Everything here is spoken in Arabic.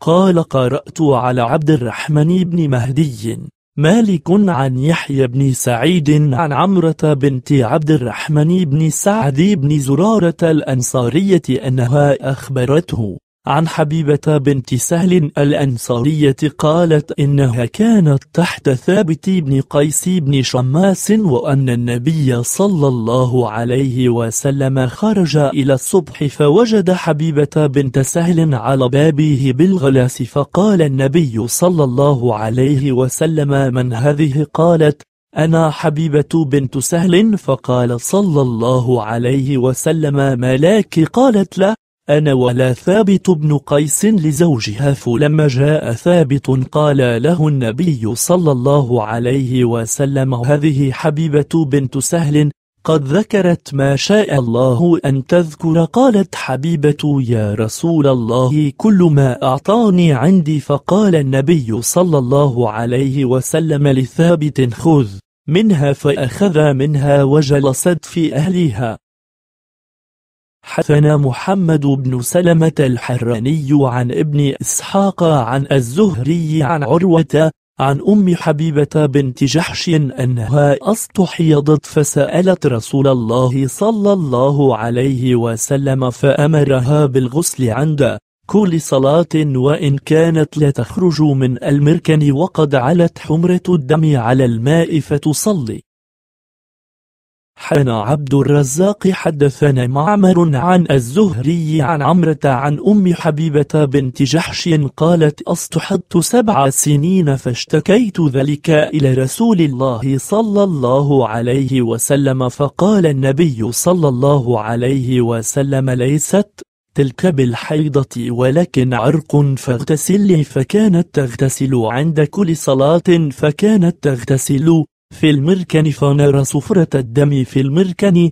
قال قرأت على عبد الرحمن بن مهدي مالك عن يحيى بن سعيد عن عمرة بنت عبد الرحمن بن سعد بن زرارة الأنصارية أنها أخبرته عن حبيبة بنت سهل الأنصارية قالت إنها كانت تحت ثابت بن قيس بن شماس وأن النبي صلى الله عليه وسلم خرج إلى الصبح فوجد حبيبة بنت سهل على بابه بالغلاس فقال النبي صلى الله عليه وسلم من هذه قالت أنا حبيبة بنت سهل فقال صلى الله عليه وسلم ملاك قالت له أنا ولا ثابت بن قيس لزوجها فلما جاء ثابت قال له النبي صلى الله عليه وسلم هذه حبيبة بنت سهل قد ذكرت ما شاء الله أن تذكر قالت حبيبة يا رسول الله كل ما أعطاني عندي فقال النبي صلى الله عليه وسلم لثابت خذ منها فأخذ منها وجلست في أهلها حدثنا محمد بن سلمة الحراني عن ابن إسحاق عن الزهري عن عروة عن أم حبيبة بنت جحش أنها أستحيضت فسألت رسول الله صلى الله عليه وسلم فأمرها بالغسل عند كل صلاة وإن كانت لا تخرج من المركن وقد علت حمرة الدم على الماء فتصلي حان عبد الرزاق حدثنا معمر عن الزهري عن عمرة عن أم حبيبة بنت جحش قالت أصطحبت سبع سنين فاشتكيت ذلك إلى رسول الله صلى الله عليه وسلم فقال النبي صلى الله عليه وسلم ليست تلك بالحيضة ولكن عرق فاغتسلي فكانت تغتسل عند كل صلاة فكانت تغتسل في المركن فنرى صفرة الدم في المركن